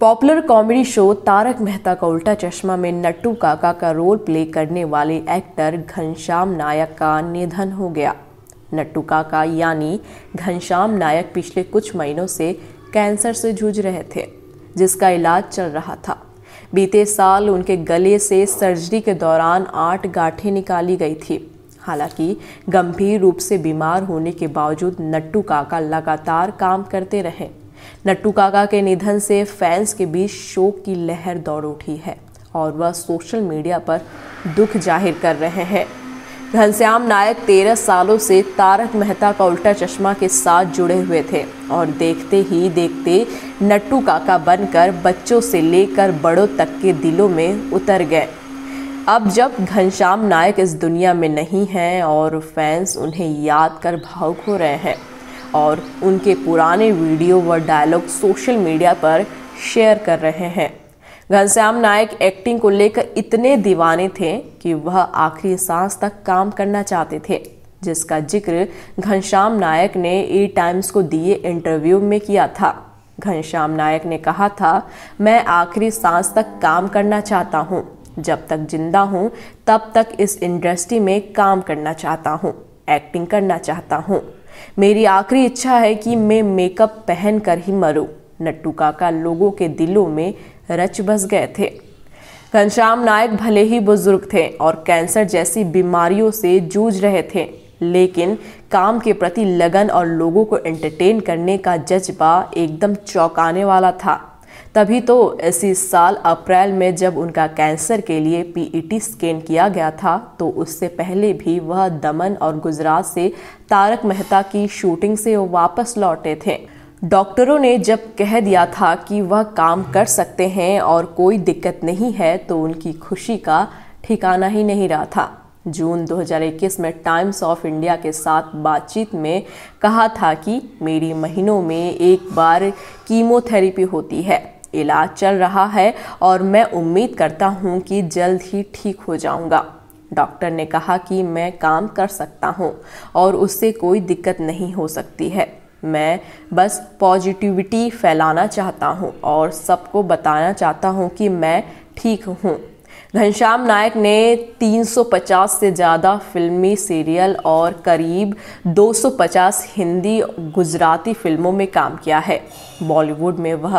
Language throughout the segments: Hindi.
popular comedy show Taarak Mehta Ka Ooltah चश्मा में नट्टू काका का रोल प्ले करने वाले एक्टर घनश्याम नायक का निधन हो गया नट्टू काका यानी घनश्याम नायक पिछले कुछ महीनों से कैंसर से जूझ रहे थे जिसका इलाज चल रहा था बीते साल उनके गले से सर्जरी के दौरान आठ गांठें निकाली गई थी हालांकि गंभीर रूप से बीमार होने के बावजूद नट्टू काका लगातार काम करते रहे नट्टू काका के निधन से फैंस के बीच शोक की लहर दौड़ उठी है और वह सोशल मीडिया पर दुख जाहिर कर रहे हैं घनश्याम नायक तेरह सालों से तारक मेहता का उल्टा चश्मा के साथ जुड़े हुए थे और देखते ही देखते नट्टू काका बनकर बच्चों से लेकर बड़ों तक के दिलों में उतर गए अब जब घनश्याम नायक इस दुनिया में नहीं हैं और फैंस उन्हें याद कर भावुक हो रहे हैं और उनके पुराने वीडियो व डायलॉग सोशल मीडिया पर शेयर कर रहे हैं घनश्याम नायक एक्टिंग को लेकर इतने दीवाने थे कि वह आखिरी सांस तक काम करना चाहते थे जिसका जिक्र घनश्याम नायक ने ए टाइम्स को दिए इंटरव्यू में किया था घनश्याम नायक ने कहा था मैं आखिरी सांस तक काम करना चाहता हूँ जब तक जिंदा हूँ तब तक इस इंडस्ट्री में काम करना चाहता हूँ एक्टिंग करना चाहता हूँ मेरी आखिरी इच्छा है कि मैं मेकअप पहन कर ही मरूं नट्टू काका लोगों के दिलों में रच बस गए थे घनश्याम नायक भले ही बुजुर्ग थे और कैंसर जैसी बीमारियों से जूझ रहे थे लेकिन काम के प्रति लगन और लोगों को एंटरटेन करने का जज्बा एकदम चौंकाने वाला था तभी तो इसी साल अप्रैल में जब उनका कैंसर के लिए पीईटी स्कैन किया गया था तो उससे पहले भी वह दमन और गुजरात से तारक मेहता की शूटिंग से वापस लौटे थे डॉक्टरों ने जब कह दिया था कि वह काम कर सकते हैं और कोई दिक्कत नहीं है तो उनकी खुशी का ठिकाना ही नहीं रहा था जून 2021 में टाइम्स ऑफ इंडिया के साथ बातचीत में कहा था कि मेरी महीनों में एक बार कीमोथेरेपी होती है इलाज चल रहा है और मैं उम्मीद करता हूँ कि जल्द ही ठीक हो जाऊँगा डॉक्टर ने कहा कि मैं काम कर सकता हूँ और उससे कोई दिक्कत नहीं हो सकती है मैं बस पॉजिटिविटी फैलाना चाहता हूँ और सबको बताना चाहता हूँ कि मैं ठीक हूँ घनश्याम नायक ने 350 से ज़्यादा फिल्मी सीरियल और करीब 250 हिंदी गुजराती फिल्मों में काम किया है बॉलीवुड में वह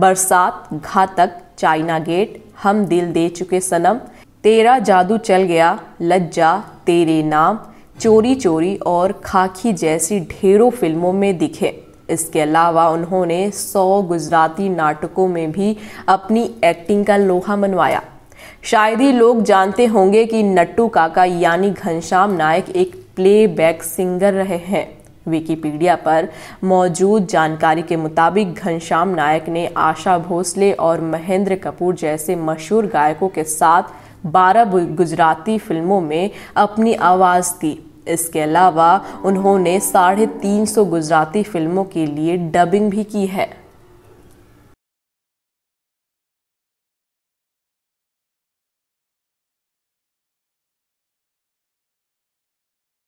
बरसात घातक चाइना गेट हम दिल दे चुके सनम तेरा जादू चल गया लज्जा तेरे नाम चोरी चोरी और खाकी जैसी ढेरों फिल्मों में दिखे इसके अलावा उन्होंने सौ गुजराती नाटकों में भी अपनी एक्टिंग का लोहा मनवाया शायद ही लोग जानते होंगे कि नट्टू काका यानी घनश्याम नायक एक प्लेबैक सिंगर रहे हैं विकिपीडिया पर मौजूद जानकारी के मुताबिक घनश्याम नायक ने आशा भोसले और महेंद्र कपूर जैसे मशहूर गायकों के साथ 12 गुजराती फिल्मों में अपनी आवाज़ दी इसके अलावा उन्होंने साढ़े तीन सौ गुजराती फिल्मों के लिए डबिंग भी की है